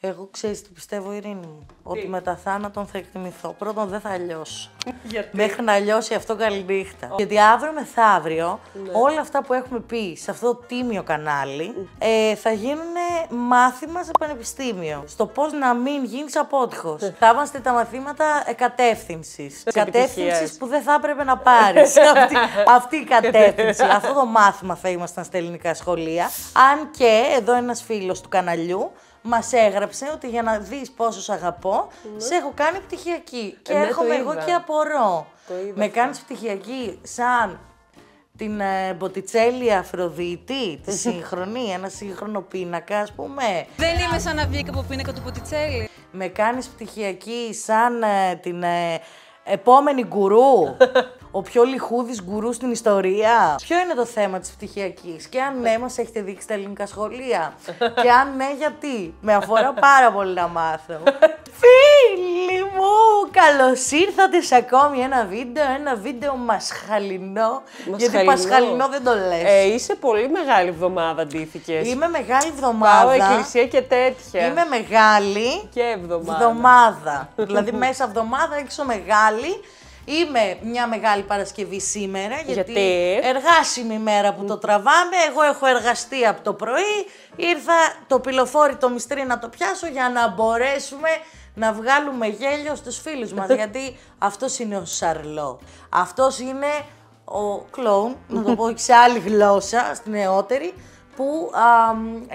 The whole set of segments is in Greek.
Εγώ ξέρεις τι πιστεύω, Ειρήνη Ότι με τα θάνατον θα εκτιμηθώ. Πρώτον, δεν θα λιώσω. Γιατί? Μέχρι να λιώσει αυτό, καλή Oh. Γιατί αύριο μεθαύριο ναι. όλα αυτά που έχουμε πει σε αυτό το τίμιο κανάλι ε, θα γίνουν μάθημα σε πανεπιστήμιο. Στο πώς να μην γίνεις απότυχος. Ναι. θα είμαστε τα μαθήματα κατεύθυνση. Κατεύθυνσης που δεν θα έπρεπε να πάρεις. αυτή, αυτή η κατεύθυνση. αυτό το μάθημα θα ήμασταν στα ελληνικά σχολεία. Αν και εδώ ένας φίλος του καναλιού μας έγραψε ότι για να δεις πόσο σ' αγαπώ, ναι. σε έχω κάνει πτυχιακή. Και ε, ναι, έρχομαι εγώ και απορώ. με κάνεις πτυχιακή σαν την ε, Μποτιτσέλη Αφροδίτη, τη σύγχρονη, ένα σύγχρονο πίνακα, ας πούμε. Δεν είμαι σαν να βγήκα από πίνακα του Μποτιτσέλη. Με κάνεις πτυχιακή σαν ε, την. Ε, επόμενη γκουρού. Ο πιο λιχούδης γκουρού στην ιστορία. Ποιο είναι το θέμα της πτυχιακή, και αν ναι, μας έχετε δείξει τα ελληνικά σχολεία. και αν ναι, γιατί. Με αφορά πάρα πολύ να μάθω. Φίλοι! Καλώς ήρθατε σε ακόμη ένα βίντεο, ένα βίντεο μασχαλινό, γιατί μασχαλινό δεν το λες. Ε, είσαι πολύ μεγάλη εβδομάδα αντίθεκε. Είμαι μεγάλη εβδομάδα. Πάω εκκλησία και τέτοια. Είμαι μεγάλη και εβδομάδα. Βδομάδα. δηλαδή μέσα εβδομάδα, έξω μεγάλη. Είμαι μια μεγάλη Παρασκευή σήμερα, γιατί, γιατί... εργάσιμη ημέρα που το τραβάμε, εγώ έχω εργαστεί από το πρωί, ήρθα το πυλοφόρητο μυστρή να το πιάσω για να μπορέσουμε να βγάλουμε γέλιο στους φίλους μας, γιατί αυτός είναι ο Σαρλό. Αυτός είναι ο κλόουν, να το πω και σε άλλη γλώσσα, στην νεότερη, που α,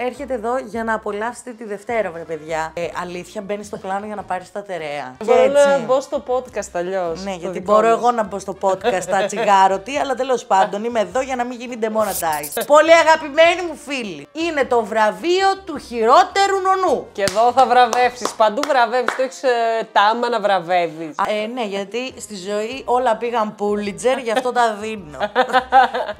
έρχεται εδώ για να απολαύσετε τη Δευτέρα, βρε παιδιά. Ε, αλήθεια, μπαίνεις στο πλάνο για να πάρεις τα τεραία. Μπορώ έτσι. να μπω στο podcast αλλιώς. Ναι, γιατί μπορώ εγώ να μπω στο podcast, τα τσιγάρο τι, αλλά τέλος πάντων είμαι εδώ για να μην γίνει demonetized. Πολύ αγαπημένοι μου φίλοι, είναι το βραβείο του χειρότερου νονού. Και εδώ θα βραβεύσεις. Παντού βραβεύεις. Το έχεις ε, τάμα να βραβεύεις. Ε, ναι, γιατί στη ζωή όλα πήγαν Πούλιτζερ, γι' αυτό τα δίνω.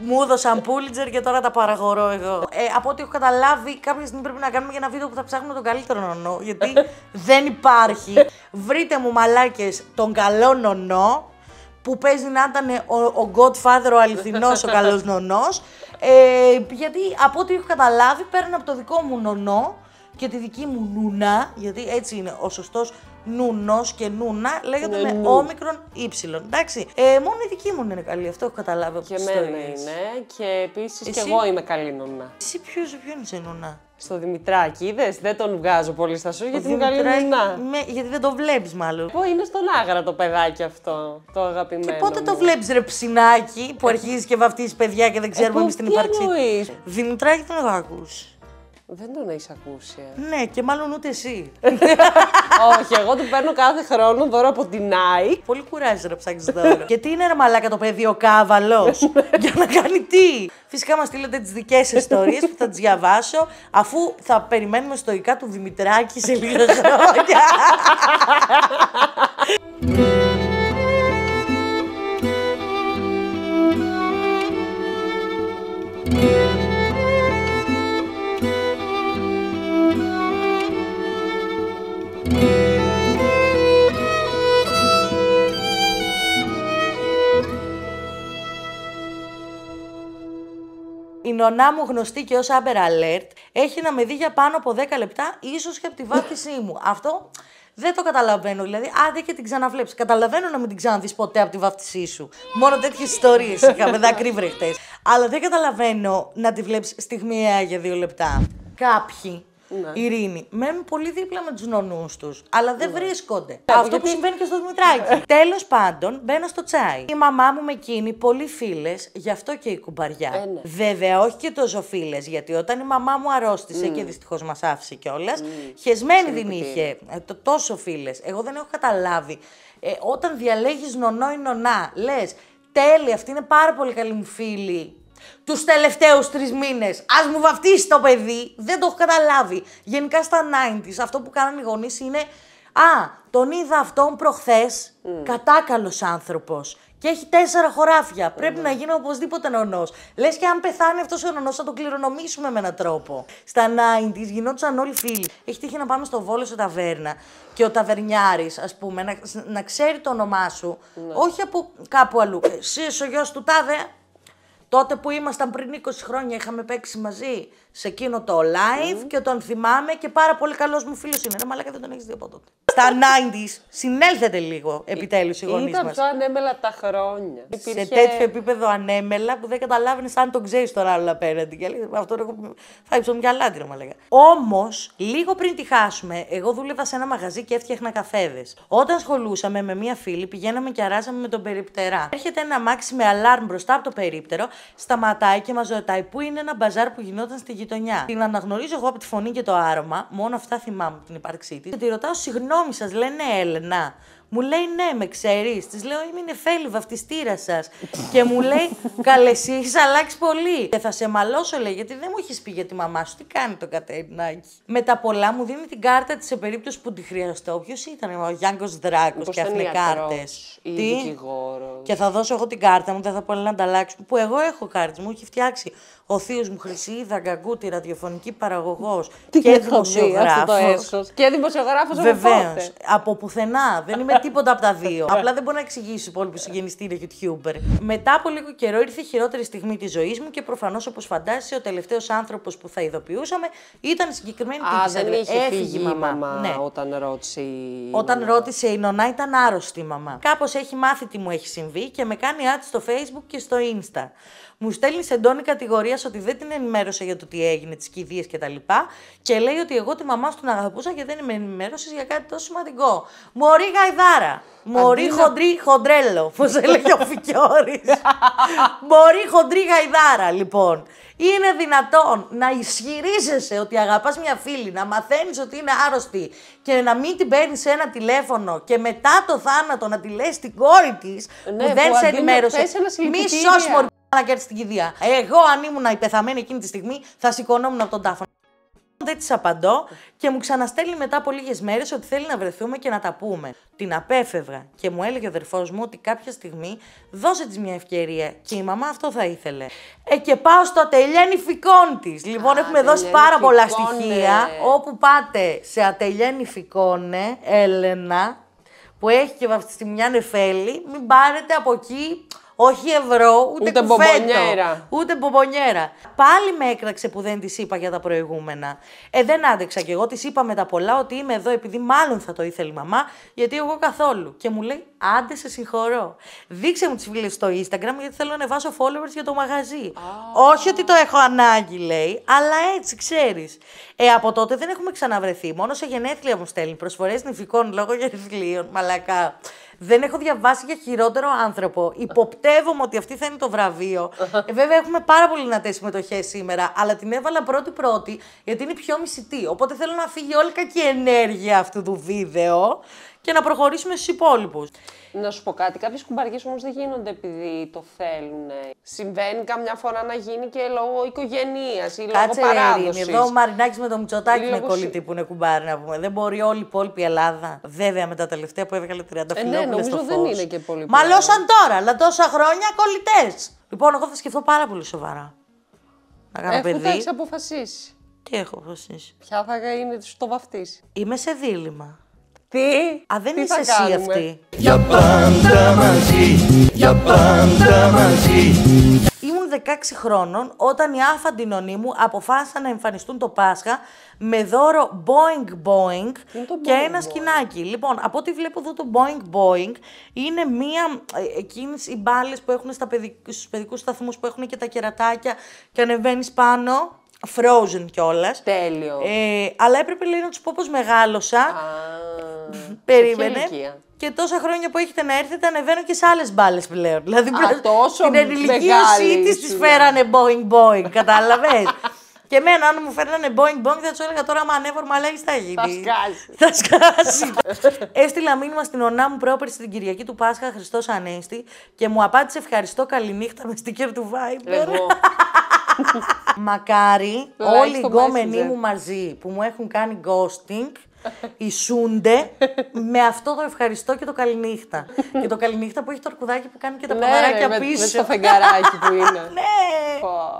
Μου έδωσαν Πούλιτζερ και τώρα τα παραγορώ εγώ ε, από ό,τι έχω καταλάβει, κάποια στιγμή πρέπει να κάνουμε για ένα βίντεο που θα ψάχνουμε τον καλύτερο νονό. Γιατί δεν υπάρχει. Βρείτε μου μαλάκες τον καλό νονό που παίζει να ήταν ο, ο Godfather ο αληθινός, ο καλός νονός. Ε, γιατί από ό,τι έχω καταλάβει παίρνω από το δικό μου νονό και τη δική μου νούνα, γιατί έτσι είναι ο σωστός νουνός και νούνα λέγεται με όμικρον ύψιλον. Εντάξει. Ε, μόνο η δική μου είναι καλή, αυτό έχω καταλάβει από Και εμένα είναι. Και επίσης και εγώ είμαι καλή νούνα. Εσύ ποιος είναι είσαι νούνα. Στο Δημητράκη, είδες, δεν τον βγάζω πολύ στα σου γιατί είναι καλή νούνα. Με, γιατί δεν το βλέπεις μάλλον. Πω είναι στον άγρα το παιδάκι αυτό, το αγαπημένο. Και πότε το βλέπεις ρε ψινάκι που ε, αρχίζεις και βαφτίζεις παιδιά και δεν ε, ξέρουμε εμείς την ύπαρξή του. Δημητράκη τον έχω ακούσει. Δεν τον έχεις ακούσει. Ε. Ναι, και μάλλον ούτε εσύ. Όχι, εγώ του παίρνω κάθε χρόνο δώρο από την Nike. Πολύ κουράζει να ψάξεις δώρο. Και τι είναι ρε το παιδί ο κάβαλος. Ναι, ναι. Για να κάνει τι. Φυσικά μας στείλετε τις δικές σα ιστορίες που θα τις διαβάσω, αφού θα περιμένουμε στοικά του Δημητράκη σε λίγα χρόνια. η νονά μου γνωστή και ως Amber Alert έχει να με δει για πάνω από 10 λεπτά, ίσως και από τη βάφτισή μου. Αυτό δεν το καταλαβαίνω. Δηλαδή, άντε και την ξαναβλέψεις. Καταλαβαίνω να μην την ξαναδείς ποτέ από τη βάφτισή σου. Μόνο τέτοιες ιστορίες είχαμε δάκρυ βρεχτέ. Αλλά δεν καταλαβαίνω να τη βλέπεις στιγμιαία για δύο λεπτά. Κάποιοι ναι. ειρήνη. Μένουν πολύ δίπλα με τους νονούς τους, αλλά δεν ναι. βρίσκονται. Αυτό γιατί... που συμβαίνει και στο Δημητράκι. Ναι. Τέλος πάντων, μπαίνω στο τσάι. Η μαμά μου με εκείνη, πολύ φίλες, γι' αυτό και η κουμπαριά. Ε, ναι. Βέβαια, όχι και τόσο φίλες, γιατί όταν η μαμά μου αρρώστησε mm. και δυστυχώς μας άφησε κιόλας, mm. χεσμένη δεν είχε. Ε, το, τόσο φίλες. Εγώ δεν έχω καταλάβει. Ε, όταν διαλέγεις νονό ή νονά, λες. τέλει, αυτή είναι πάρα πολύ καλή μου φίλη τους τελευταίους τρεις μήνες! Ας μου βαφτίσει το παιδί, δεν το έχω καταλάβει. Γενικά στα 90s αυτό που κάνανε οι γονείς είναι «Α, τον είδα αυτόν προχθε! mm. κατάκαλος άνθρωπος και έχει τέσσερα χωράφια. Πρέπει να γίνει οπωσδήποτε νονός. Λες και αν πεθάνει αυτός ο νονός, θα τον κληρονομήσουμε με έναν τρόπο. Στα 90 γινόντουσαν όλοι φίλοι. Έχει τύχει να πάμε στο βόλο σε ταβέρνα και ο ταβερνιάρης, ας πούμε, να, να, ξέρει το όνομά σου, ναι. όχι από κάπου αλλού. «Ε, εσύ ο γιος του τάδε, Τότε που ήμασταν πριν 20 χρόνια είχαμε παίξει μαζί σε εκείνο το live mm. και τον θυμάμαι και πάρα πολύ καλός μου φίλος είναι. μαλάκα δεν τον έχεις δει από τότε. Στα 90s συνέλθετε λίγο επιτέλους οι γονείς μα. Ήταν πιο ανέμελα τα χρόνια. Σε τέτοιο επίπεδο ανέμελα που δεν καταλάβαινες αν τον ξέρεις τον άλλο απέναντι. Και λέει, αυτό έχω. Θα ύψω μια λάτρε, μαλάκα. Όμως, λίγο πριν τη χάσουμε, εγώ δούλευα σε ένα μαγαζί και έφτιαχνα καφέδες. Όταν σχολούσαμε με μια φίλη, πηγαίναμε και αράζαμε με τον περιπτερά. Έρχεται ένα μάξι με αλάρμ μπροστά από το περίπτερο, σταματάει και μας ρωτάει πού είναι ένα μπαζάρ που γινόταν στη γη γειτονιά. Την αναγνωρίζω εγώ από τη φωνή και το άρωμα, μόνο αυτά θυμάμαι την ύπαρξή της. Και τη ρωτάω, συγγνώμη σας, λένε Έλενα. Μου λέει ναι, με ξέρεις. Της λέω είμαι νεφέλη βαφτιστήρα σας. και μου λέει καλέ, έχεις αλλάξει πολύ. Και θα σε μαλώσω, λέει, γιατί δεν μου έχεις πει για τη μαμά σου. Τι κάνει το κατερινάκι. Με τα πολλά μου δίνει την κάρτα της σε περίπτωση που τη χρειαστώ. Ποιος ήταν ο Γιάνκο Δράκο και οι κάρτε. Τι. Και θα δώσω εγώ την κάρτα μου, δεν θα πω να ανταλλάξω. Που εγώ έχω κάρτες, μου έχει φτιάξει ο θείος μου Χρυσή Δαγκαγκούτη, ραδιοφωνική παραγωγός και δημοσιογράφο. Και δημοσιογράφος Βεβαίω. Από πουθενά. δεν είμαι τίποτα από τα δύο. Απλά δεν μπορώ να εξηγήσω πολύ που είναι YouTuber. Μετά από λίγο καιρό ήρθε η χειρότερη στιγμή της ζωής μου και προφανώς όπως φαντάζεσαι ο τελευταίος άνθρωπος που θα ειδοποιούσαμε ήταν συγκεκριμένη Α, δεν είχε φύγει η μαμά, ναι. όταν ρώτησε. Όταν ρώτησε η νονά ήταν άρρωστη η μαμά. Κάπως έχει μάθει τι μου έχει συμβεί και με κάνει ad στο Facebook και στο Insta. Μου στέλνει σε κατηγορία Μαρίας ότι δεν την ενημέρωσε για το τι έγινε, τις κηδείες κτλ. Και, και λέει ότι εγώ τη μαμά σου την αγαπούσα και δεν με ενημέρωσε για κάτι τόσο σημαντικό. Μωρή γαϊδάρα. Μωρή χοντρή χοντρέλο, πώς έλεγε ο Φικιόρη. Μωρή χοντρή γαϊδάρα, λοιπόν. Είναι δυνατόν να ισχυρίζεσαι ότι αγαπάς μια φίλη, να μαθαίνεις ότι είναι άρρωστη και να μην την παίρνεις ένα τηλέφωνο και μετά το θάνατο να τη λες την κόρη της ναι, που δεν σε ενημέρωσε. Μη σώσμορ να κέρδισε την κηδεία. Εγώ αν ήμουν η πεθαμένη εκείνη τη στιγμή θα σηκωνόμουν από τον τάφο. Δεν της απαντώ και μου ξαναστέλνει μετά από λίγες μέρες ότι θέλει να βρεθούμε και να τα πούμε. Την απέφευγα και μου έλεγε ο αδερφός μου ότι κάποια στιγμή δώσε της μια ευκαιρία και η μαμά αυτό θα ήθελε. Ε, και πάω στο ατελιέν φικών της. Λοιπόν, έχουμε δώσει πάρα πολλά στοιχεία. Όπου πάτε σε ατελιέν Έλενα, που έχει και μια νεφέλη, μην πάρετε από εκεί όχι ευρώ, ούτε, ούτε μπομπονιέρα. Ούτε μπομπονιέρα. Πάλι με έκραξε που δεν της είπα για τα προηγούμενα. Ε, δεν άντεξα κι εγώ. Της είπα με τα πολλά ότι είμαι εδώ επειδή μάλλον θα το ήθελε η μαμά, γιατί εγώ καθόλου. Και μου λέει, άντε σε συγχωρώ. Δείξε μου τις φίλες στο Instagram, γιατί θέλω να ανεβάσω followers για το μαγαζί. Όχι ότι το έχω ανάγκη, λέει, αλλά έτσι ξέρεις. Ε, από τότε δεν έχουμε ξαναβρεθεί. Μόνο σε γενέθλια μου στέλνει προσφορές νηφικών λόγω γενεθλίων. Μαλακά. Δεν έχω διαβάσει για χειρότερο άνθρωπο. Υποπτεύομαι ότι αυτή θα είναι το βραβείο. Ε, βέβαια, έχουμε πάρα πολύ δυνατές συμμετοχές σήμερα, αλλά την έβαλα πρώτη-πρώτη γιατί είναι πιο μισητή. Οπότε θέλω να φύγει όλη η κακή ενέργεια αυτού του βίντεο και να προχωρήσουμε στους υπόλοιπους. Να σου πω κάτι. Κάποιες κουμπαριές όμως δεν γίνονται επειδή το θέλουν. Συμβαίνει καμιά φορά να γίνει και λόγω οικογένειας ή λόγω Κάτσε, παράδοσης. Εδώ ο Μαρινάκης με το Μητσοτάκι είναι κολλητή που είναι κουμπάρι να πούμε. Δεν μπορεί όλη η υπόλοιπη Ελλάδα. Βέβαια με τα τελευταία που έβγαλε 30 ε, ναι, νομίζω στο δεν είναι και πολύ. Μαλώσαν τώρα, αλλά τόσα χρόνια κολλητές. Λοιπόν, εγώ θα σκεφτώ πάρα πολύ σοβαρά. Να κάνω Έχω παιδί. αποφασίσει. Τι έχω αποφασίσει. Ποια θα είναι στο βαφτίσει. Είμαι σε δίλημα. Τι, Α, δεν είσαι εσύ αυτή. Για πάντα μαζί, για πάντα μαζί. Ήμουν 16 χρόνων όταν οι άφαντινονοί μου αποφάσισαν να εμφανιστούν το Πάσχα με δώρο Boeing Boeing και ένα σκηνάκι. Λοιπόν, από ό,τι βλέπω εδώ το Boeing Boeing είναι μία ε, εκείνη οι μπάλες που έχουν στα παιδικούς στους παιδικούς σταθμούς που έχουν και τα κερατάκια και ανεβαίνεις πάνω. Frozen κιόλας. Τέλειο. Ε, αλλά έπρεπε λέει να τους πω πώ μεγάλωσα. Α, Περίμενε. και τόσα χρόνια που έχετε να έρθετε, ανεβαίνω και σε άλλες μπάλες πλέον. Δηλαδή, Α, τόσο την ενηλικίωσή τη τη φέρανε Boeing boing. κατάλαβες. και εμένα, αν μου φέρνανε Boeing boing θα τους έλεγα τώρα, μα ανέβω, αλλά έχει Τα γίνει. Θα σκάσει. Έστειλα μήνυμα στην ονά μου πρόπερση την Κυριακή του Πάσχα, Χριστός Ανέστη, και μου απάντησε ευχαριστώ, καληνύχτα με στίκερ του Viber. Εγώ. Μακάρι όλοι οι γκόμενοι μου μαζί που μου έχουν κάνει ghosting ισούνται με αυτό το ευχαριστώ και το καληνύχτα. και το καληνύχτα που έχει το αρκουδάκι που κάνει και τα ναι, ποδαράκια πίσω. Με, το φεγγαράκι που είναι. ναι.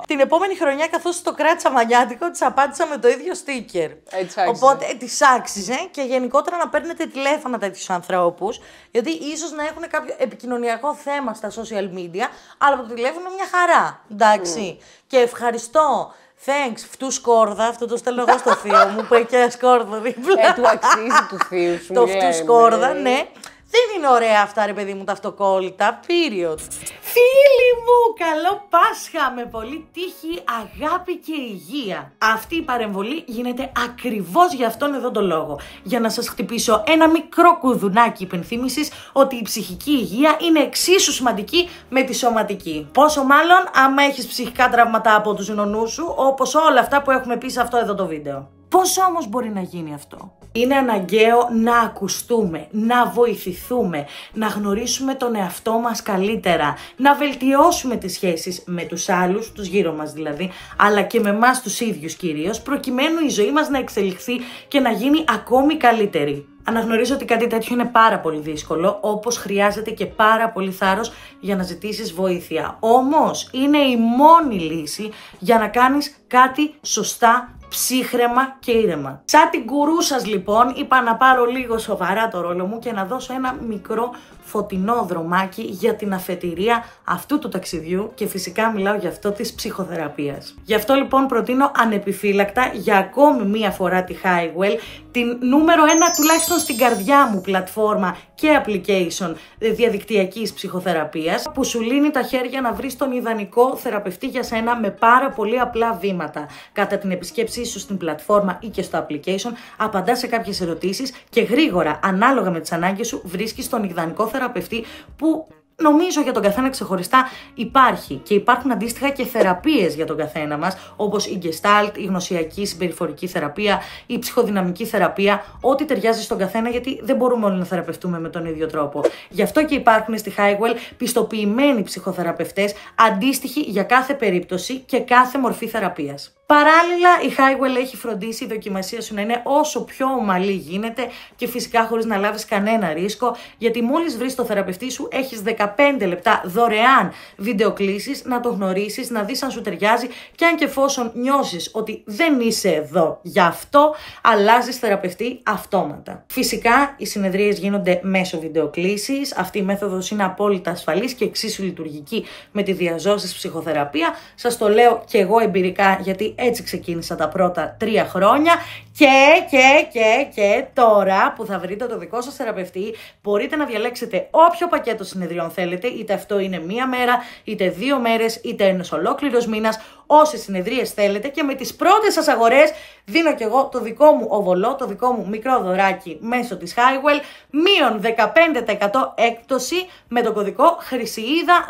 Την επόμενη χρονιά, καθώς το κράτησα μανιάτικο, της απάντησα με το ίδιο στίκερ. Έτσι Οπότε ε, της άξιζε και γενικότερα να παίρνετε τηλέφωνα τέτοιους ανθρώπους, γιατί ίσως να έχουν κάποιο επικοινωνιακό θέμα στα social media, αλλά από το τηλέφωνο μια χαρά. Εντάξει. Mm. Και ευχαριστώ Thanks, φτού σκόρδα. Αυτό το στέλνω εγώ στο θείο μου που έχει σκόρδο, δίπλα. Ε, του αξίζει του θείου σου. Το φτού σκόρδα, ε. ναι. Δεν είναι ωραία αυτά, ρε παιδί μου, τα αυτοκόλλητα. Period. Φίλοι μου, καλό Πάσχα με πολύ τύχη, αγάπη και υγεία. Αυτή η παρεμβολή γίνεται ακριβώς για αυτόν εδώ τον λόγο. Για να σας χτυπήσω ένα μικρό κουδουνάκι υπενθύμησης ότι η ψυχική υγεία είναι εξίσου σημαντική με τη σωματική. Πόσο μάλλον άμα έχεις ψυχικά τραύματα από τους νονούς σου, όπως όλα αυτά που έχουμε πει σε αυτό εδώ το βίντεο. Πώς όμως μπορεί να γίνει αυτό. Είναι αναγκαίο να ακουστούμε, να βοηθηθούμε, να γνωρίσουμε τον εαυτό μας καλύτερα, να βελτιώσουμε τις σχέσεις με τους άλλους, τους γύρω μας δηλαδή, αλλά και με εμάς τους ίδιους κυρίως, προκειμένου η ζωή μας να εξελιχθεί και να γίνει ακόμη καλύτερη. Αναγνωρίζω ότι κάτι τέτοιο είναι πάρα πολύ δύσκολο, όπως χρειάζεται και πάρα πολύ θάρρος για να ζητήσεις βοήθεια. Όμως είναι η μόνη λύση για να κάνεις κάτι σωστά ψύχρεμα και ήρεμα. Σαν την κουρού λοιπόν είπα να πάρω λίγο σοβαρά το ρόλο μου και να δώσω ένα μικρό φωτεινό δρομάκι για την αφετηρία αυτού του ταξιδιού και φυσικά μιλάω για αυτό της ψυχοθεραπείας. Γι' αυτό λοιπόν προτείνω ανεπιφύλακτα για ακόμη μία φορά τη Highwell, την νούμερο ένα τουλάχιστον στην καρδιά μου πλατφόρμα και application διαδικτυακής ψυχοθεραπείας που σου λύνει τα χέρια να βρεις τον ιδανικό θεραπευτή για σένα με πάρα πολύ απλά βήματα. Κατά την επισκέψή σου στην πλατφόρμα ή και στο application απαντάς σε κάποιες ερωτήσεις και γρήγορα ανάλογα με τις ανάγκες σου βρίσκεις τον ιδανικό θεραπευτή που Νομίζω για τον καθένα ξεχωριστά υπάρχει και υπάρχουν αντίστοιχα και θεραπείες για τον καθένα μας όπως η Gestalt, η γνωσιακή συμπεριφορική θεραπεία, η ψυχοδυναμική θεραπεία, ό,τι ταιριάζει στον καθένα, γιατί δεν μπορούμε όλοι να θεραπευτούμε με τον ίδιο τρόπο. Γι' αυτό και υπάρχουν στη Highwell πιστοποιημένοι ψυχοθεραπευτές αντίστοιχοι για κάθε περίπτωση και κάθε μορφή θεραπείας. Παράλληλα, η Highwell έχει φροντίσει η δοκιμασία σου να είναι όσο πιο ομαλή γίνεται και φυσικά χωρίς να λάβεις κανένα ρίσκο, γιατί μόλις βρεις το θεραπευτή σου, έχεις 15 λεπτά δωρεάν βιντεοκλήσεις να το γνωρίσεις, να δεις αν σου ταιριάζει και αν και εφόσον νιώσεις ότι δεν είσαι εδώ γι' αυτό, αλλάζεις θεραπευτή αυτόματα. Φυσικά, οι συνεδρίες γίνονται μέσω βιντεοκλήση. Αυτή η μέθοδος είναι απόλυτα ασφαλής και εξίσου λειτουργική με τη διαζώσης ψυχοθεραπεία. Σας το λέω και εγώ εμπειρικά, γιατί έτσι ξεκίνησα τα πρώτα τρία χρόνια και, και, και, και τώρα που θα βρείτε το δικό σας θεραπευτή μπορείτε να διαλέξετε όποιο πακέτο συνεδριών θέλετε, είτε αυτό είναι μία μέρα, είτε δύο μέρες, είτε ένας ολόκληρος μήνας, όσες συνεδρίες θέλετε και με τις πρώτες σας αγορές δίνω και εγώ το δικό μου οβολό, το δικό μου μικρό δωράκι μέσω της Highwell, μείον 15% έκπτωση με το κωδικό Χρυσιίδα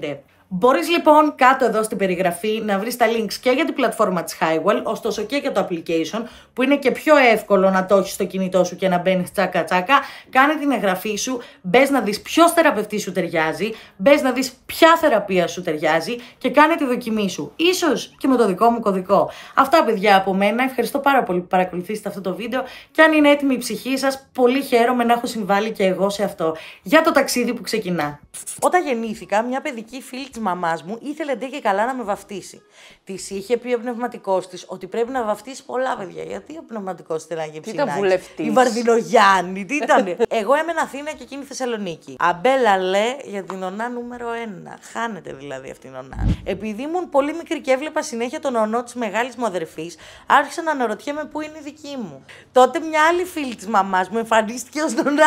15. Μπορείς λοιπόν κάτω εδώ στην περιγραφή να βρεις τα links και για την πλατφόρμα της Highwell, ωστόσο και για το application που είναι και πιο εύκολο να το έχεις στο κινητό σου και να μπαίνεις τσάκα τσάκα. Κάνε την εγγραφή σου, μπες να δεις ποιος θεραπευτής σου ταιριάζει, μπες να δεις ποια θεραπεία σου ταιριάζει και κάνε τη δοκιμή σου. Ίσως και με το δικό μου κωδικό. Αυτά παιδιά από μένα, ευχαριστώ πάρα πολύ που παρακολουθήσετε αυτό το βίντεο και αν είναι έτοιμη η ψυχή σας, πολύ χαίρομαι να έχω συμβάλει και εγώ σε αυτό. Για το ταξίδι που ξεκινά. Όταν γεννήθηκα, μια παιδική φίλη μαμάς μου ήθελε ντε και καλά να με βαφτίσει. Της είχε πει ο πνευματικός της ότι πρέπει να βαφτίσει πολλά παιδιά. Γιατί ο πνευματικός τη να γεμίσει. Τι Ήταν βουλευτής. Η Βαρδινογιάννη, τι ήταν. Εγώ έμενα Αθήνα και εκείνη Θεσσαλονίκη. Αμπέλα λέ για την ονά νούμερο ένα. Χάνεται δηλαδή αυτή η ονά. Επειδή ήμουν πολύ μικρή και έβλεπα συνέχεια τον ονό της μεγάλης μου αδερφής, άρχισα να αναρωτιέμαι πού είναι η δική μου. Τότε μια άλλη φίλη της μαμάς μου εμφανίστηκε ως τον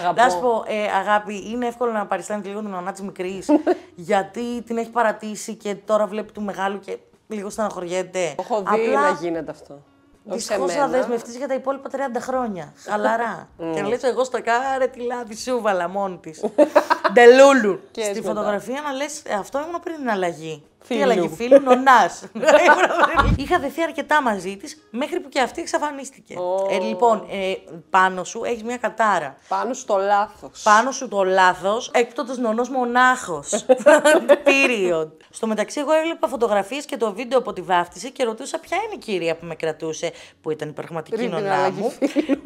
μου. Να σου πω, ε, αγάπη, είναι εύκολο να παριστάνει λίγο την ονά της μικρής. γιατί την έχει παρατήσει και τώρα βλέπει του μεγάλου και λίγο στεναχωριέται. Έχω δει Απλά... να γίνεται αυτό. Δυστυχώ θα δεσμευτεί για τα υπόλοιπα 30 χρόνια. Χαλαρά. Mm. Και λε, εγώ στο κάρε τη λάδι σούβαλα μόνη της. Ντελούλου. Στη φωτογραφία να λες, «Ε, αυτό ήμουν πριν την αλλαγή. Φίλου. Τι αλλαγή φίλου, νονάς. Είχα δεθεί αρκετά μαζί της μέχρι που και αυτή εξαφανίστηκε. Ε, λοιπόν, ε, πάνω σου έχεις μια κατάρα. Πάνω σου το λάθος. Πάνω σου το λάθος, έκτοτε νονός μονάχος. Period. Στο μεταξύ, εγώ έβλεπα φωτογραφίες και το βίντεο από τη βάφτιση και ρωτούσα ποια είναι η κυρία που με κρατούσε, που ήταν η πραγματική νονά μου.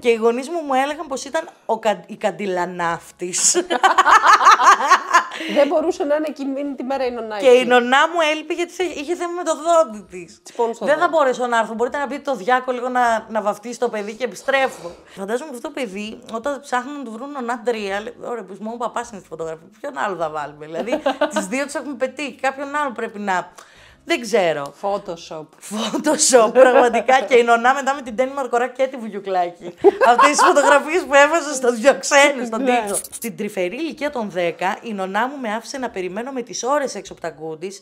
και οι γονείς μου μου έλεγαν πως ήταν ο η καντιλανάφτης. Δεν μπορούσε να είναι εκείνη τη μέρα η νονά. Και η νονά μου έλειπε γιατί είχε θέμα με το δόντι της. Δεν θα μπορέσω να έρθω. Μπορείτε να πείτε το διάκο λίγο να, να βαφτίσει το παιδί και επιστρέφω. Φαντάζομαι αυτό το παιδί όταν ψάχνουν να του βρουν νονά τρία. Ωραία, που μόνο παπάς είναι στη φωτογραφία. Ποιον άλλο θα βάλουμε. δηλαδή τις δύο τους έχουμε πετύχει. Κάποιον άλλο πρέπει να. Δεν ξέρω. Photoshop. Photoshop, πραγματικά. και η Νονά μετά με την Τένι Μαρκορά και τη Βουγιουκλάκη. Αυτές τις φωτογραφίες που έβαζα στο ξένους, στον ναι. τίτλο. Στην τρυφερή ηλικία των 10, η Νονά μου με άφησε να περιμένω με τις ώρες έξω από τα κούντι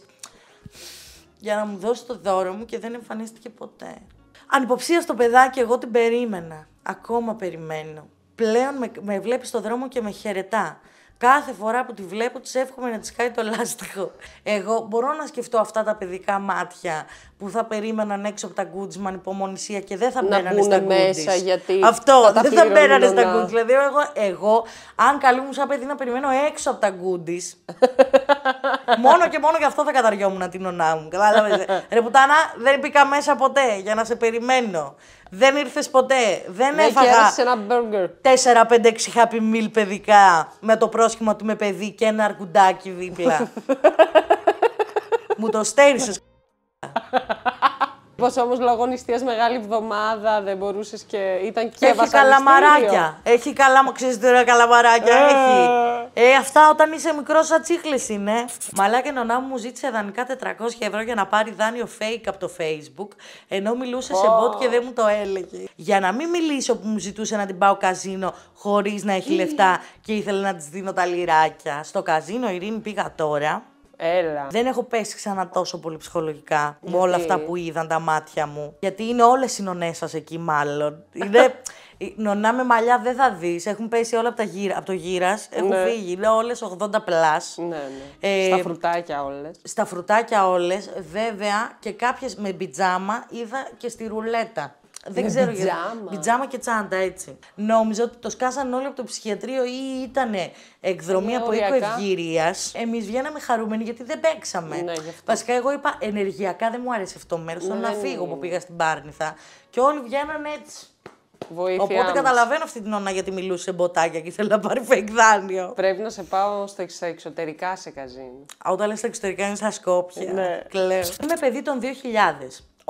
για να μου δώσει το δώρο μου και δεν εμφανίστηκε ποτέ. Ανυποψία στο παιδάκι, εγώ την περίμενα. Ακόμα περιμένω. Πλέον με, με βλέπεις στον δρόμο και με χαιρετά. Κάθε φορά που τη βλέπω, της εύχομαι να της κάνει το λάστιχο. Εγώ μπορώ να σκεφτώ αυτά τα παιδικά μάτια που θα περίμεναν έξω από τα γκούτζ με ανυπομονησία και δεν θα μπαίνανε στα μέσα γιατί Αυτό, θα δεν θα μπαίνανε στα γκούτζ. Δηλαδή, εγώ, εγώ, αν καλούμουν σαν παιδί να περιμένω έξω από τα γκούτζ, μόνο και μόνο γι' αυτό θα καταργιόμουν την ονά μου. Κατάλαβες. Ρε πουτάνα, δεν μπήκα μέσα ποτέ για να σε περιμένω. Δεν ήρθες ποτέ. Δεν ναι, έφαγα. ένα μπέργκερ. 4-5-6 παιδικά με το πρόσφατο πρόσχημα του με παιδί και ένα αρκουντάκι δίπλα. Μου το στέρισες. Πώ όμω λόγω νηστεία μεγάλη εβδομάδα δεν μπορούσες και ήταν και Έχει καλαμαράκια. Έχει καλα... μου ξέρει τώρα καλαμαράκια. Ε. Έχει. Ε, αυτά όταν είσαι μικρός, σαν τσίχλε είναι. και νονά μου ζήτησε δανεικά 400 ευρώ για να πάρει δάνειο fake από το Facebook. Ενώ μιλούσε oh. σε bot και δεν μου το έλεγε. Για να μην μιλήσω που μου ζητούσε να την πάω καζίνο χωρίς να έχει λεφτά και ήθελε να της δίνω τα λιράκια. Στο καζίνο, Ειρήνη πήγα τώρα. Έλα. Δεν έχω πέσει ξανά τόσο πολύ ψυχολογικά με όλα αυτά που είδαν τα μάτια μου. Γιατί είναι όλες οι νονές σας εκεί, μάλλον. Είναι... Νονά με μαλλιά δεν θα δεις. Έχουν πέσει όλα από, τα γύρα, από το γύρας. Έχουν ναι. φύγει. Είναι όλε 80 πλάς. Ναι, ναι. Ε, στα φρουτάκια όλες. Στα φρουτάκια όλες. Βέβαια και κάποιες με μπιτζάμα είδα και στη ρουλέτα δεν ξέρω γιατί. Πιτζάμα και τσάντα, έτσι. Νόμιζα ότι το σκάσαν όλοι από το ψυχιατρίο ή ήταν εκδρομή ναι, από οίκο ευγυρίας. Εμείς βγαίναμε χαρούμενοι γιατί δεν παίξαμε. Ναι, Βασικά, εγώ είπα ενεργειακά δεν μου άρεσε αυτό το μέρος. Θέλω ναι, να φύγω που πήγα στην Πάρνηθα. Και όλοι βγαίνανε έτσι. Βοήθεια Οπότε καταλαβαίνω αυτή την ώρα γιατί μιλούσε μποτάκια και ήθελε να πάρει fake Πρέπει να σε πάω στα εξωτερικά σε καζίνη. όταν λέει στα εξωτερικά είναι στα Σκόπια. Ναι. Είμαι παιδί των 2000.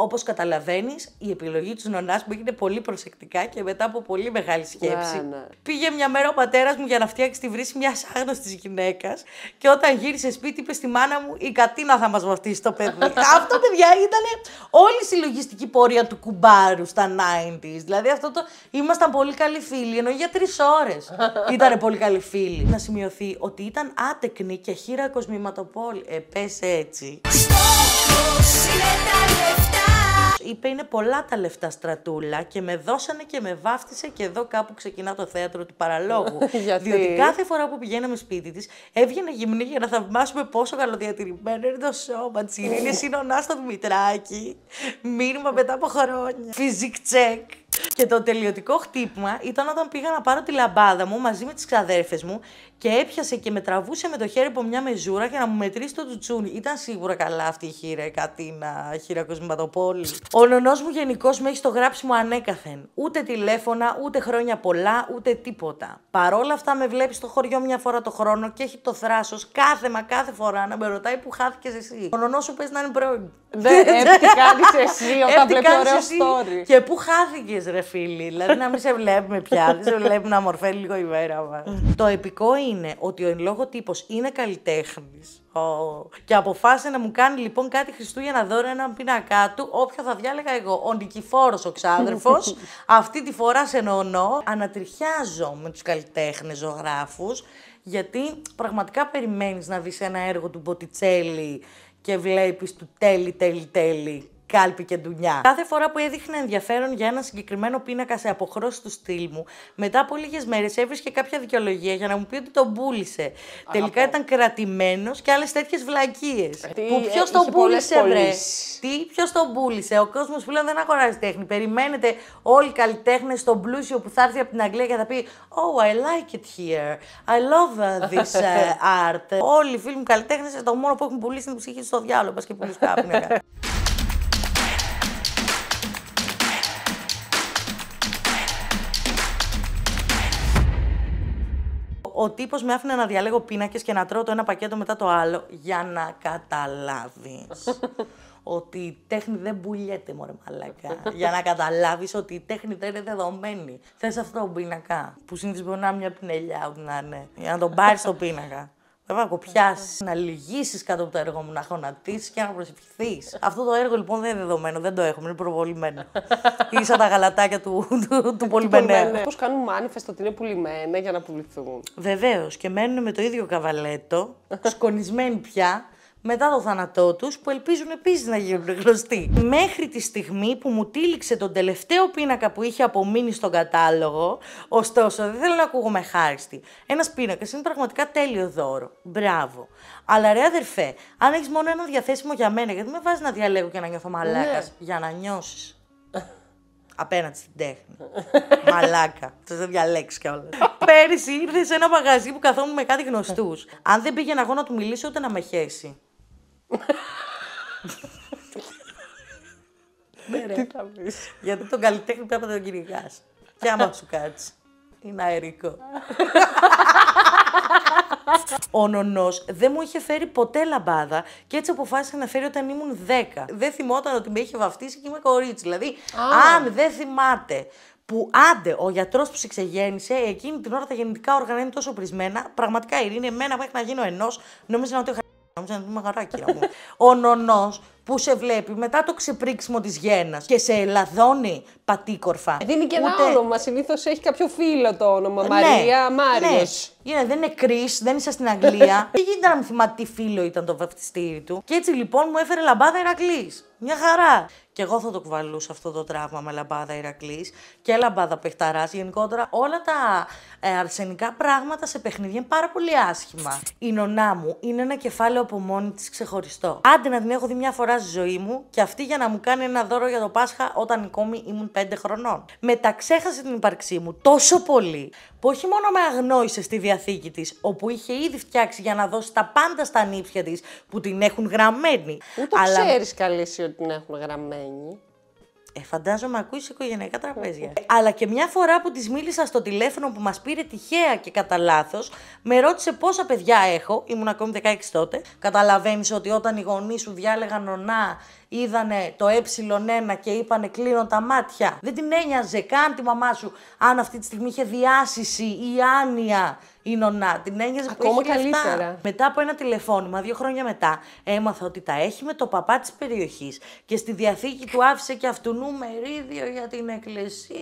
Όπως καταλαβαίνεις, η επιλογή τη νονάς μου έγινε πολύ προσεκτικά και μετά από πολύ μεγάλη σκέψη. Ναι, ναι. Πήγε μια μέρα ο πατέρας μου για να φτιάξει τη βρύση μιας άγνωστης γυναίκας και όταν γύρισε σπίτι, είπε στη μάνα μου: Η Κατίνα θα μας βαφτίσει το παιδί. αυτό, παιδιά, ήταν όλη η συλλογιστική πορεία του κουμπάρου στα 90s. Δηλαδή, αυτό το. Ήμασταν πολύ καλοί φίλοι, ενώ για τρεις ώρες ήταν πολύ καλοί φίλοι. Να σημειωθεί ότι ήταν άτεκνη και χείρα κοσμηματοπόλη. Ε, πες έτσι είπε είναι πολλά τα λεφτά στρατούλα και με δώσανε και με βάφτισε και εδώ κάπου ξεκινά το θέατρο του παραλόγου. Γιατί? Διότι κάθε φορά που πηγαίναμε σπίτι της έβγαινε γυμνή για να θαυμάσουμε πόσο καλοδιατηρημένο είναι το σώμα της. Είναι σύνονά στο Δημητράκη, μήνυμα μετά από χρόνια, Fizic check και το τελειωτικό χτύπημα ήταν όταν πήγα να πάρω τη λαμπάδα μου μαζί με τις ξαδέρφες μου και έπιασε και με τραβούσε με το χέρι από μια μεζούρα για να μου μετρήσει το τουτσούνι. Ήταν σίγουρα καλά αυτή η χείρα, κάτι να χείρα κοσμηματοπόλη. Ο νονός μου γενικώς με έχει στο γράψιμο ανέκαθεν. Ούτε τηλέφωνα, ούτε χρόνια πολλά, ούτε τίποτα. Παρόλα αυτά με βλέπεις στο χωριό μια φορά το χρόνο και έχει το θράσος κάθε μα κάθε φορά να με ρωτάει που χάθηκες εσύ. Ο νονός σου πες να είναι πρώην. Δεν, ναι, εσύ όταν ε, βλέπει ωραίο story. Και πού χάθηκες, ρε φίλοι. Δηλαδή να μην σε βλέπουμε πια, δεν σε βλέπουμε να μορφαίνει λίγο η μέρα μας. Το επικό είναι ότι ο εν λόγω τύπος είναι καλλιτέχνης. Και αποφάσισε να μου κάνει λοιπόν κάτι Χριστούγεννα δώρο έναν πίνακά του, όποιο θα διάλεγα εγώ. Ο Νικηφόρος, ο ξάδερφος, αυτή τη φορά σε εννοώ. Ανατριχιάζω με τους καλλιτέχνες ζωγράφους, γιατί πραγματικά περιμένεις να δεις ένα έργο του Μποτιτσέλη και βλέπεις του τέλει, τέλει, τέλει κάλπη και ντουνιά. Κάθε φορά που έδειχνε ενδιαφέρον για ένα συγκεκριμένο πίνακα σε αποχρώσεις του στυλ μου, μετά από λίγες μέρες έβρισκε κάποια δικαιολογία για να μου πει ότι τον πούλησε. Τελικά ήταν κρατημένος και άλλες τέτοιες βλακίες. Ε, που ποιος ε, τον πούλησε, βρε. Τι, ποιος τον πούλησε. Ο κόσμος πλέον δεν αγοράζει τέχνη. Περιμένετε όλοι οι καλλιτέχνες στον πλούσιο που θα έρθει από την Αγγλία και θα πει Oh, I like it here. I love uh, this uh, art. όλοι οι φίλοι μου καλλιτέχνες, το μόνο που έχουν πουλήσει είναι που ψυχή στο διάλογο. Πας και πουλήσεις κάπου. ο τύπος με άφηνε να διαλέγω πίνακες και να τρώω το ένα πακέτο μετά το άλλο για να καταλάβεις. ότι η τέχνη δεν πουλιέται, μωρέ μαλακά. για να καταλάβεις ότι η τέχνη δεν είναι δεδομένη. Θες αυτό το πίνακα. Που συνήθως μπορεί να είναι μια πινελιά, να είναι. Για να τον πάρεις το πίνακα. Πρέπει να κοπιάσεις, να λυγίσεις κάτω από το έργο μου, να χωνατίσει και να προσευχηθείς. Αυτό το έργο λοιπόν δεν είναι δεδομένο, δεν το έχουμε, είναι προβολημένο. Ή σαν τα γαλατάκια του, του, του πολυμενέα. Πώς κάνουν μάνιφεστο ότι είναι πουλημένα για να πουληθούν. Βεβαίως και μένουν με το ίδιο καβαλέτο, σκονισμένοι πια, μετά το θάνατό τους που ελπίζουν επίσης να γίνουν γνωστοί. Μέχρι τη στιγμή που μου τύλιξε τον τελευταίο πίνακα που είχε απομείνει στον κατάλογο, ωστόσο δεν θέλω να ακούγομαι χάριστη. Ένας πίνακας είναι πραγματικά τέλειο δώρο. Μπράβο. Αλλά ρε αδερφέ, αν έχεις μόνο ένα διαθέσιμο για μένα, γιατί με βάζεις να διαλέγω και να νιώθω μαλάκας, ναι. για να νιώσεις απέναντι στην τέχνη. Μαλάκα. Θα σε διαλέξεις κιόλας. Πέρυσι ήρθε σε ένα μαγαζί που καθόμουν με κάτι γνωστούς. Αν δεν πήγαινα εγώ να του μιλήσω, ούτε να με χέσει ναι, Γιατί τον καλλιτέχνη πρέπει να τον κυνηγάς. Και άμα σου κάτσει. Είναι αερικό. Ο νονός δεν μου είχε φέρει ποτέ λαμπάδα και έτσι αποφάσισα να φέρει όταν ήμουν 10. Δεν θυμόταν ότι με είχε βαφτίσει και είμαι κορίτσι. Δηλαδή, αν δεν θυμάται που άντε ο γιατρός που σε ξεγέννησε, εκείνη την ώρα τα γεννητικά όργανα είναι τόσο πρισμένα. Πραγματικά η Ειρήνη, εμένα μέχρι να γίνω ενός, νόμιζα να το είχα. Νόμιζα να Ο νονός που σε βλέπει μετά το ξεπρίξιμο τη γέννα και σε ελαδώνει πατήκορφα. Ε, δίνει και ένα όνομα. Συνήθως έχει κάποιο φίλο το όνομα. Ναι, Μαρία, Μάριο. Ναι. δεν είναι Κρι, δεν είσαι στην Αγγλία. Δεν γίνεται να μου θυμάται τι φίλο ήταν το βαφτιστήρι του. Και έτσι λοιπόν μου έφερε λαμπάδα Ερακλής. Μια χαρά. Και εγώ θα το κουβαλούσα αυτό το τραύμα με λαμπάδα Ηρακλής και λαμπάδα πεχταράς. Γενικότερα όλα τα ε, αρσενικά πράγματα σε παιχνίδια είναι πάρα πολύ άσχημα. Η νονά μου είναι ένα κεφάλαιο από μόνη της ξεχωριστό. Άντε να την έχω δει μια φορά στη ζωή μου και αυτή για να μου κάνει ένα δώρο για το Πάσχα όταν ακόμη ήμουν 5 χρονών. Μεταξέχασε την ύπαρξή μου τόσο πολύ που όχι μόνο με αγνόησε στη διαθήκη της, όπου είχε ήδη φτιάξει για να δώσει τα πάντα στα νύπια της που την έχουν γραμμένη. Ούτε Αλλά... ξέρεις καλή ότι την έχουν γραμμένη. Ε, φαντάζομαι ακούεις οικογενειακά τραπέζια. Ε, αλλά και μια φορά που της μίλησα στο τηλέφωνο που μας πήρε τυχαία και κατά λάθος, με ρώτησε πόσα παιδιά έχω. Ήμουν ακόμη 16 τότε. Καταλαβαίνεις ότι όταν οι γονείς σου διάλεγαν ονά, είδανε το ε1 και είπανε κλείνω τα μάτια. Δεν την ένοιαζε καν τη μαμά σου αν αυτή τη στιγμή είχε διάσηση ή άνοια η νονά. Την ένοιαζε που είχε καλύτερα. Μετά από ένα τηλεφώνημα, δύο χρόνια μετά, έμαθα ότι τα έχει με το παπά της περιοχής και στη διαθήκη του άφησε και αυτού νου μερίδιο για την εκκλησία.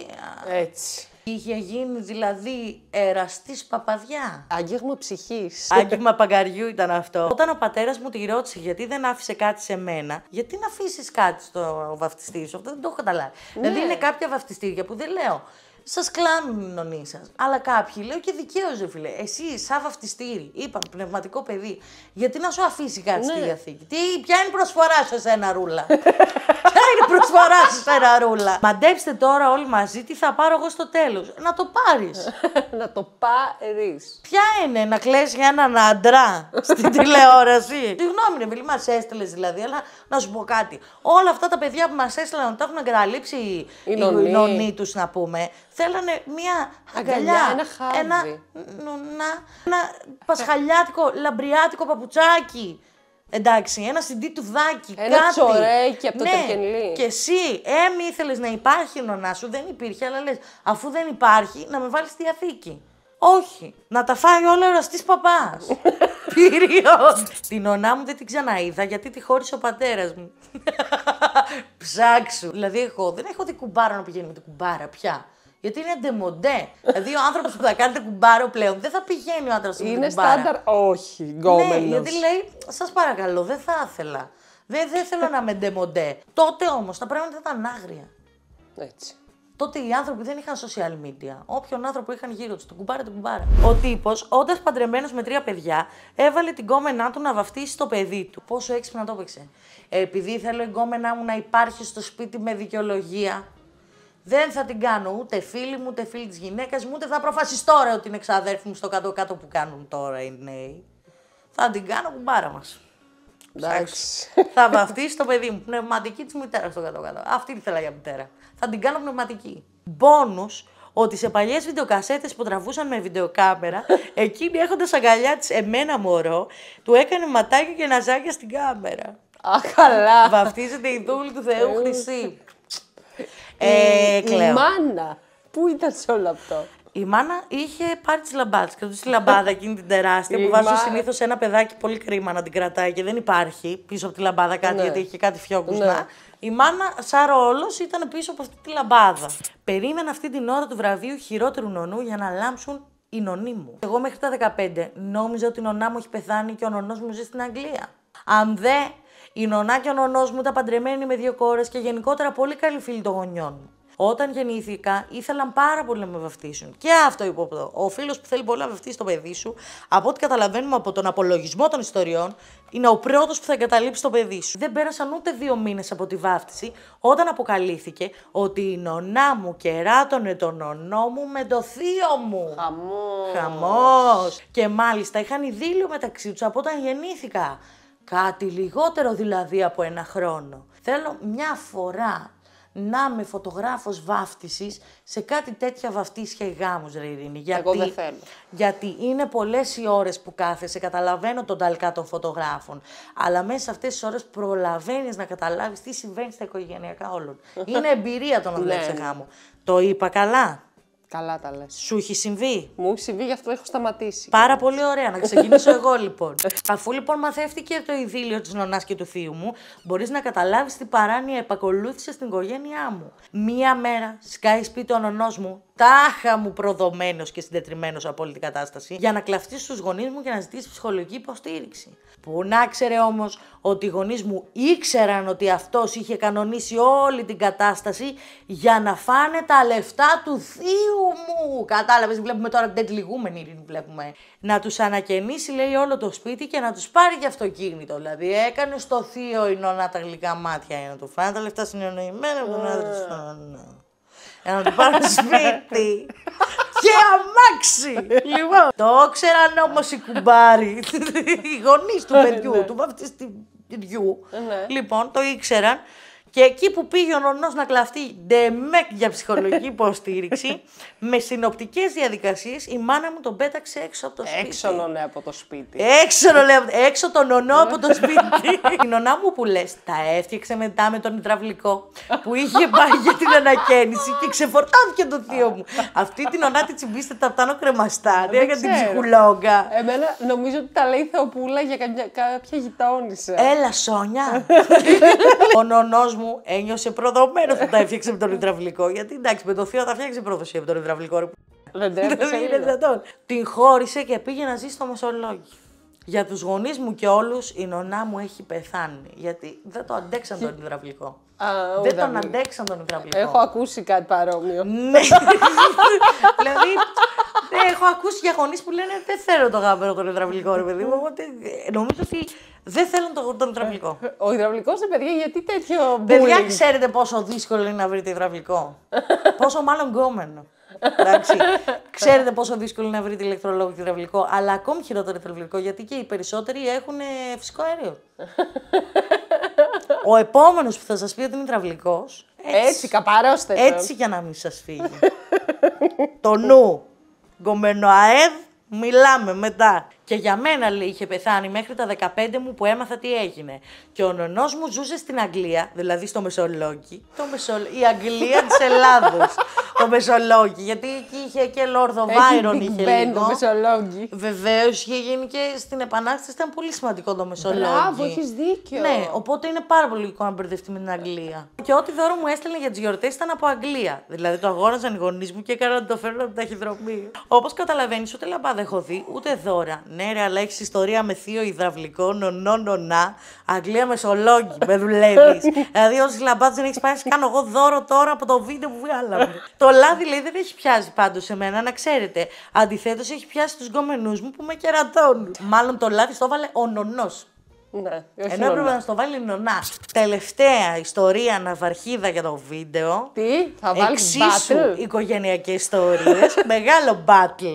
Έτσι. Είχε γίνει δηλαδή εραστής παπαδιά. Άγγιγμα ψυχής. Άγγιγμα παγκαριού ήταν αυτό. Όταν ο πατέρας μου τη ρώτησε γιατί δεν άφησε κάτι σε μένα, γιατί να αφήσεις κάτι στο βαφτιστήριο σου, αυτό δεν το έχω καταλάβει. Ναι. Δηλαδή είναι κάποια βαφτιστήρια που δεν λέω. Σας κλάνουν οι σας. Αλλά κάποιοι λέω και δικαίως, φίλε. Εσύ, σαν βαφτιστήρι, είπα πνευματικό παιδί, γιατί να σου αφήσει κάτι ναι. στη διαθήκη. Τι, ποια είναι η προσφορά σου σε ένα ρούλα. ποια είναι η προσφορά σου σε ένα ρούλα. Μαντέψτε τώρα όλοι μαζί τι θα πάρω εγώ στο τέλος. Να το πάρεις. να το πάρεις. Ποια είναι να κλέσει για έναν άντρα στην τηλεόραση. Συγγνώμη, ρε φίλε, μας έστειλες δηλαδή, αλλά να σου πω κάτι. Όλα αυτά τα παιδιά που μας έστειλαν να τα έχουν εγκαταλείψει οι νονοί τους, να πούμε, θέλανε μία αγκαλιά, αγκαλιά ένα Ένα, νονά, ένα πασχαλιάτικο, λαμπριάτικο παπουτσάκι. Εντάξει, ένα συντή του δάκι, ένα κάτι. τσορέκι από το ναι. Και εσύ, έμι ήθελες να υπάρχει νονά σου, δεν υπήρχε, αλλά λες, αφού δεν υπάρχει, να με βάλεις στη διαθήκη. Όχι. Να τα φάει όλα ο εραστή παπάς. Πύριο. την νονά μου δεν την ξαναείδα γιατί τη χώρισε ο πατέρας μου. Ψάξου. Δηλαδή, εγώ δεν έχω δει κουμπάρα να πηγαίνει με την κουμπάρα πια. Γιατί είναι ντεμοντέ. δηλαδή ο άνθρωπος που θα κάνετε κουμπάρο πλέον δεν θα πηγαίνει ο άνθρωπο που Είναι στάνταρ, όχι, γκόμενο. Ναι, γιατί λέει, σας παρακαλώ, δεν θα ήθελα. Δεν, δεν θέλω να με ντεμοντέ. Τότε όμως τα πράγματα ήταν άγρια. Έτσι. Τότε οι άνθρωποι δεν είχαν social media. Όποιον άνθρωπο είχαν γύρω τους, τον κουμπάρα, τον κουμπάρα. Ο τύπος, όντας παντρεμένος με τρία παιδιά, έβαλε την κόμενά του να βαφτίσει το παιδί του. Πόσο έξυπνα το έπαιξε. «Ε, επειδή θέλω η κόμενά μου να υπάρχει στο σπίτι με δικαιολογία, δεν θα την κάνω ούτε φίλη μου, ούτε φίλη της γυναίκας μου, ούτε θα προφασιστώ τώρα ότι είναι ξαδέρφη μου στο κάτω-κάτω που κάνουν τώρα οι νέοι. Θα την κάνω κουμπάρα μας. Εντάξει. θα βαφτίσει το παιδί μου. Πνευματική της μητέρας στο κάτω-κάτω. Αυτή τη θέλα για μητέρα. Θα την κάνω πνευματική. Μπόνου ότι σε παλιές βιντεοκασέτες που τραβούσαν με βιντεοκάμερα, εκείνη έχοντας αγκαλιά της εμένα μωρό, του έκανε ματάκι και ναζάκια στην κάμερα. Α, καλά. Βαφτίζεται η δούλη του Θεού ε, Χρυσή. Ε, ε, η, κλαίω. μάνα, πού ήταν σε όλο αυτό. Η μάνα είχε πάρει τις λαμπάδες. Κρατούσε τη λαμπάδα εκείνη την τεράστια που βάζω συνήθως ένα παιδάκι πολύ κρίμα να την κρατάει και δεν υπάρχει πίσω από τη λαμπάδα κάτι ναι. γιατί είχε κάτι φιόγκουσνα. Ναι. Η μάνα, σαν ρόλος, ήταν πίσω από αυτή τη λαμπάδα. Περίμενα αυτή την ώρα του βραβείου χειρότερου νονού για να λάμψουν οι νονοί μου. Εγώ μέχρι τα 15 νόμιζα ότι η νονά μου έχει πεθάνει και ο νονός μου ζει στην Αγγλία. Αν δεν η νονά και ο νονός μου ήταν παντρεμένοι με δύο κόρες και γενικότερα πολύ καλοί φίλοι των γονιών μου. Όταν γεννήθηκα, ήθελαν πάρα πολύ να με βαφτίσουν. Και αυτό υπόπτω. Ο φίλος που θέλει πολύ να βαφτίσει το παιδί σου, από ό,τι καταλαβαίνουμε από τον απολογισμό των ιστοριών, είναι ο πρώτος που θα εγκαταλείψει το παιδί σου. Δεν πέρασαν ούτε δύο μήνες από τη βάφτιση, όταν αποκαλύφθηκε ότι η νονά μου κεράτωνε τον νονό μου με το θείο μου. Χαμός. Χαμός. Και μάλιστα είχαν ιδίλιο μεταξύ τους από όταν γεννήθηκα. Κάτι λιγότερο δηλαδή από ένα χρόνο. Θέλω μια φορά να είμαι φωτογράφος βάφτισης σε κάτι τέτοια βαφτίσια γάμους, ρε Ειρήνη. Γιατί, Εγώ δεν θέλω. Γιατί είναι πολλές οι ώρες που κάθεσαι, καταλαβαίνω τον ταλκά των φωτογράφων, αλλά μέσα σε αυτές τις ώρες προλαβαίνεις να καταλάβεις τι συμβαίνει στα οικογενειακά όλων. είναι εμπειρία το να βλέπεις ναι. γάμο. Το είπα καλά. Καλά τα λες. Σου έχει συμβεί. Μου έχει συμβεί, γι' αυτό έχω σταματήσει. Πάρα πολύ ωραία, να ξεκινήσω εγώ λοιπόν. Αφού λοιπόν μαθεύτηκε το ειδήλιο της νονάς και του θείου μου, μπορείς να καταλάβεις τι παράνοια επακολούθησε στην οικογένειά μου. Μία μέρα σκάει σπίτι ο νονός μου, τάχα μου προδομένος και συντετριμένος από όλη την κατάσταση, για να κλαφτείς στους γονείς μου και να ζητήσεις ψυχολογική υποστήριξη. Που να ξέρε όμως ότι οι γονείς μου ήξεραν ότι αυτός είχε κανονίσει όλη την κατάσταση για να φάνε τα λεφτά του θείου μου. Κατάλαβες, βλέπουμε τώρα την τεντλιγούμενη ειρήνη. Βλέπουμε. Να τους ανακαινήσει, λέει, όλο το σπίτι και να τους πάρει και αυτοκίνητο. Δηλαδή, έκανε στο θείο η νονά τα γλυκά μάτια για να του φάνε τα λεφτά συνεννοημένα τον του. Ναι. Για να του πάρει σπίτι. και αμάξι! λοιπόν. Το ήξεραν όμως οι κουμπάροι, οι γονείς του ναι, παιδιού, ναι. του βαφτιστή. Λοιπόν, το ήξεραν και εκεί που πήγε ο νονός να κλαφτεί ντεμέκ για ψυχολογική υποστήριξη, με συνοπτικές διαδικασίες, η μάνα μου τον πέταξε έξω από το σπίτι. Έξω νονέ από το σπίτι. Έξω, έξω τον νονό ναι. από το σπίτι. η νονά μου που λες, τα έφτιαξε μετά με τον υδραυλικό που είχε πάει για την ανακαίνιση και ξεφορτάθηκε το θείο μου. Αυτή την νονά τη τσιμπήστε τα κρεμαστά. Δεν για την ψυχουλόγκα. Εμένα νομίζω ότι τα λέει η Θεοπούλα για κάποια, κάποια γειτόνισσα. Έλα Σόνια. ο νονός μου ένιωσε προδομένος που τα έφτιαξε με τον υδραυλικό. Γιατί εντάξει, με το θείο θα φτιάξει προδοσία με τον υδραυλικό. Δεν είναι δυνατόν. Την χώρισε και πήγε να ζει στο Μεσολόγιο. Για τους γονείς μου και όλους η νονά μου έχει πεθάνει. Γιατί δεν το αντέξαν τον υδραυλικό δεν τον αντέξαν τον υδραυλικό. Έχω ακούσει κάτι παρόμοιο. Ναι. δηλαδή, έχω ακούσει για γονείς που λένε Δεν θέλω το γάμπερο τον υδραυλικό, ρε παιδί μου. Οπότε νομίζω ότι δεν θέλουν τον υδραυλικό. Ο υδραυλικός, είναι παιδιά, γιατί τέτοιο. Παιδιά, ξέρετε πόσο δύσκολο είναι να βρείτε υδραυλικό. πόσο μάλλον γκόμενο. Εντάξει. Ξέρετε πόσο δύσκολο είναι να βρείτε ηλεκτρολόγο και υδραυλικό, αλλά ακόμη χειρότερο υδραυλικό, γιατί και οι περισσότεροι έχουν ε, φυσικό αέριο. Ο επόμενος που θα σας πει ότι είναι υδραυλικός. Έτσι, έτσι καπαρώστε. Έτσι για να μην σας φύγει. το νου. Γκομενοαέδ, μιλάμε μετά. Και για μένα, λέει, είχε πεθάνει μέχρι τα 15 μου που έμαθα τι έγινε. Και ο νονός μου ζούσε στην Αγγλία, δηλαδή στο Μεσολόγγι. Το Η Αγγλία της Ελλάδος. το Μεσολόγγι. Γιατί εκεί είχε και Λόρδο Βάιρον, είχε το Μεσολόγγι. Βεβαίως, είχε γίνει και στην Επανάσταση. Ήταν πολύ σημαντικό το Μεσολόγγι. Μπράβο, έχεις δίκιο. Ναι, οπότε είναι πάρα πολύ λογικό να μπερδευτεί με την Αγγλία. και ό,τι δώρο μου έστελνε για τις γιορτές ήταν από Αγγλία. Δηλαδή το αγόραζαν οι γονείς μου και έκαναν το φέρνω από ταχυδρομή. Όπως καταλαβαίνεις, ούτε λαμπάδα έχω δει, ούτε δώρα. Ναι, ρε, αλλά έχει ιστορία με θείο υδραυλικό, νονό, νονά. Αγγλία μεσολόγη, με δουλεύεις. δηλαδή, όσοι λαμπάτε δεν έχεις πάει, κάνω εγώ δώρο τώρα από το βίντεο που βγάλαμε. το λάδι, λέει, δεν έχει πιάσει πάντως σε μένα, να ξέρετε. Αντιθέτως, έχει πιάσει τους γκομενούς μου που με κερατώνουν. Μάλλον το λάδι στο έβαλε ο νονό. Ναι, Ενώ έπρεπε να στο βάλει νονά. Τελευταία ιστορία ναυαρχίδα για το βίντεο. Τι, θα βάλει Εξίσου οικογενειακές ιστορίες. Μεγάλο μπάτλ.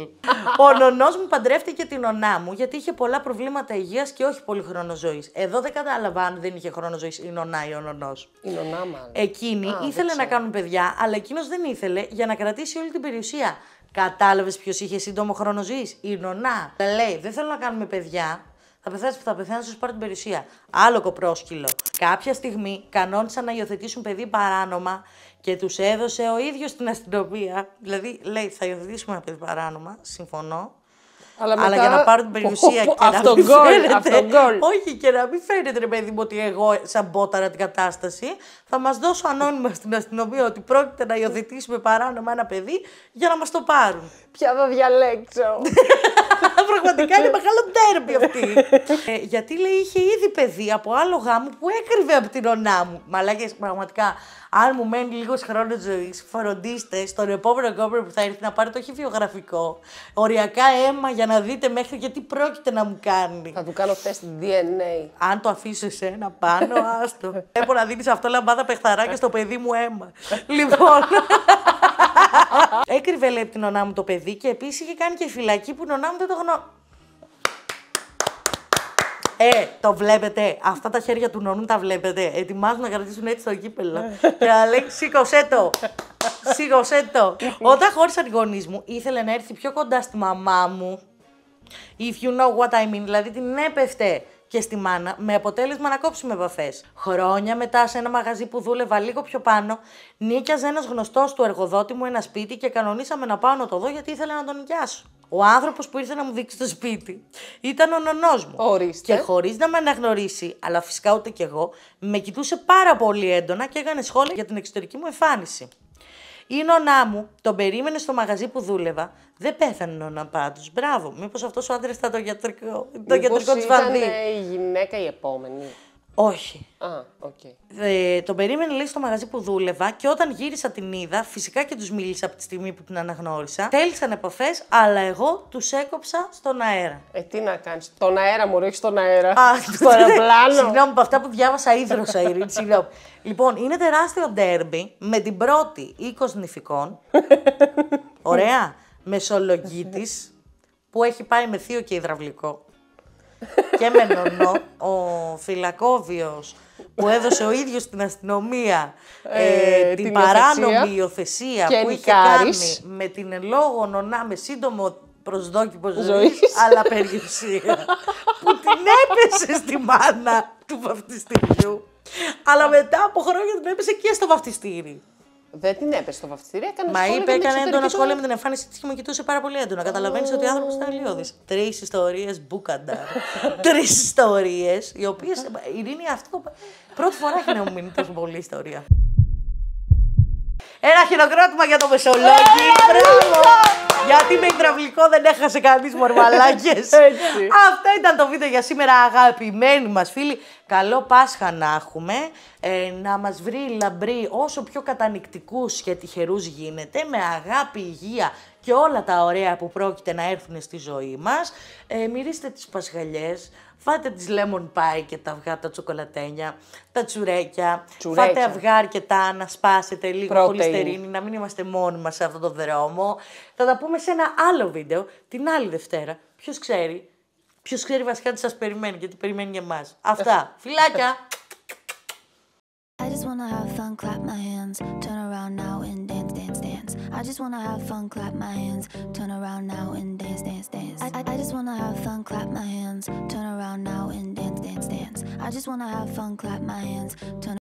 Ο νονός μου παντρεύτηκε την νονά μου γιατί είχε πολλά προβλήματα υγείας και όχι πολύ χρόνο ζωής. Εδώ δεν κατάλαβα αν δεν είχε χρόνο ζωής η νονά ή ο νονός. Η νονά, μάλλον. Εκείνη ήθελε να κάνουν παιδιά, αλλά εκείνος δεν ήθελε για να κρατήσει όλη την περιουσία. Κατάλαβες ποιος είχε σύντομο χρόνο ζωής. Η νονά. Λέει, δεν θέλω να κάνουμε παιδιά, θα πεθάνεις που θα πεθάνεις, σου πάρει την περιουσία. Άλλο κοπρόσκυλο. Κάποια στιγμή κανόνισαν να υιοθετήσουν παιδί παράνομα και τους έδωσε ο ίδιος την αστυνομία. Δηλαδή, λέει, θα υιοθετήσουμε ένα παιδί παράνομα, συμφωνώ. Αλλά, μετά... Αλλά για να πάρουν την περιουσία και να μην φαίνεται. Όχι, και να μην φαίνεται, ρε παιδί μου, ότι εγώ σαμπόταρα την κατάσταση. Θα μας δώσω ανώνυμα στην αστυνομία ότι πρόκειται να υιοθετήσουμε παράνομα ένα παιδί για να μας το πάρουν. Ποια θα διαλέξω. Πραγματικά είναι μεγάλο τέρμι. αυτή. Ε, γιατί λέει είχε ήδη παιδί από άλλο γάμο που έκρυβε από την ονά μου. Μαλάκια, πραγματικά, αν μου μένει λίγος χρόνος ζωής, φροντίστε στον επόμενο κόμπρο που θα έρθει να πάρει το όχι βιογραφικό, οριακά αίμα για να δείτε μέχρι και τι πρόκειται να μου κάνει. Θα του κάνω τεστ DNA. Αν το αφήσω εσένα πάνω, άστο. Έπω να δίνεις αυτό λαμπάδα πεχθαράκια στο παιδί μου αίμα. λοιπόν. Έκρυβε λέει από την ονά μου το παιδί και επίσης είχε κάνει και φυλακή που η μου δεν το γνω. Ε, το βλέπετε. Αυτά τα χέρια του νονού τα βλέπετε. Ετοιμάζουν να κρατήσουν έτσι το κύπελο. Ναι. και να λέει, σήκωσέ το. σήκωσέ το. Όταν χώρισαν την γονείς μου, ήθελε να έρθει πιο κοντά στη μαμά μου. If you know what I mean, δηλαδή την έπεφτε και στη μάνα, με αποτέλεσμα να κόψουμε επαφέ. Χρόνια μετά, σε ένα μαγαζί που δούλευα λίγο πιο πάνω, νίκιαζε ένας γνωστός του εργοδότη μου ένα σπίτι και κανονίσαμε να πάω να το δω γιατί ήθελα να τον νοικιάσω. Ο άνθρωπος που ήρθε να μου δείξει το σπίτι ήταν ο νονός μου. Και χωρίς να με αναγνωρίσει, αλλά φυσικά ούτε κι εγώ, με κοιτούσε πάρα πολύ έντονα και έκανε σχόλια για την εξωτερική μου εμφάνιση. Η νονά μου τον περίμενε στο μαγαζί που δούλευα. Δεν πέθανε νονά πάντως. Μπράβο. Μήπως αυτός ο άντρας ήταν το γιατρικό, το Ήταν η γυναίκα η επόμενη. Όχι. Α, okay. Ε, τον περίμενε λέει στο μαγαζί που δούλευα και όταν γύρισα την είδα, φυσικά και τους μίλησα από τη στιγμή που την αναγνώρισα. Τέλησαν επαφές, αλλά εγώ τους έκοψα στον αέρα. Ε, τι να κάνεις. Τον αέρα, μου όχι στον αέρα. Α, ναι, αεροπλάνο. Συγγνώμη, από αυτά που διάβασα, ίδρυσα, η λοιπόν, είναι τεράστιο ντέρμπι με την πρώτη 20 νηφικών. Ωραία. Μεσολογίτης που έχει πάει με θείο και υδραυλικό και με νονό, ο Φυλακόβιος, που έδωσε ο ίδιος στην αστυνομία ε, ε, την, παράνομη υιοθεσία που είχε κάνει με την λόγω νονά με σύντομο προσδόκιμο ζωής, αλλά περιουσία, που την έπεσε στη μάνα του βαφτιστήριου, αλλά μετά από χρόνια την έπεσε και στο βαφτιστήρι. Δεν την έπεσε στο βαφτιστήρι, έκανε Μα είπε, έκανε έντονα σχόλιο με την εμφάνιση της και μου κοιτούσε πάρα πολύ έντονα. Oh. Καταλαβαίνεις ότι ο άνθρωπος ήταν αλλιώδης. Τρεις ιστορίες μπούκαντα. Τρεις ιστορίες, οι οποίες. Η Ειρήνη αυτό. Πρώτη φορά έχει να μου μείνει τόσο πολύ ιστορία. Ένα χειροκρότημα για το Μεσολόγιο. Ε, Μπράβο! Γιατί με υδραυλικό δεν έχασε κανείς μορμαλάκες. Αυτό ήταν το βίντεο για σήμερα, αγαπημένοι μας φίλοι. Καλό Πάσχα να έχουμε. Ε, να μας βρει λαμπρή όσο πιο κατανοητικού και τυχερούς γίνεται. Με αγάπη, υγεία και όλα τα ωραία που πρόκειται να έρθουν στη ζωή μας. Ε, μυρίστε τις Πασχαλιές, Φάτε τις lemon pie και τα αυγά, τα τσοκολατένια, τα τσουρέκια. Φάτε αυγά αρκετά, να σπάσετε λίγο Protein. να μην είμαστε μόνοι μας σε αυτό το δρόμο. Θα τα πούμε σε ένα άλλο βίντεο την άλλη Δευτέρα. Ποιος ξέρει, ποιος ξέρει βασικά τι σας περιμένει, γιατί περιμένει για εμάς. Αυτά. Φιλάκια! wanna have fun, clap my hands. Turn around now and dance, dance, dance. I just wanna have fun, clap my hands. Turn around now and dance, dance, dance. I, I, I just wanna have fun, clap my hands. Turn around now and dance, dance, dance. I just wanna have fun, clap my hands. Turn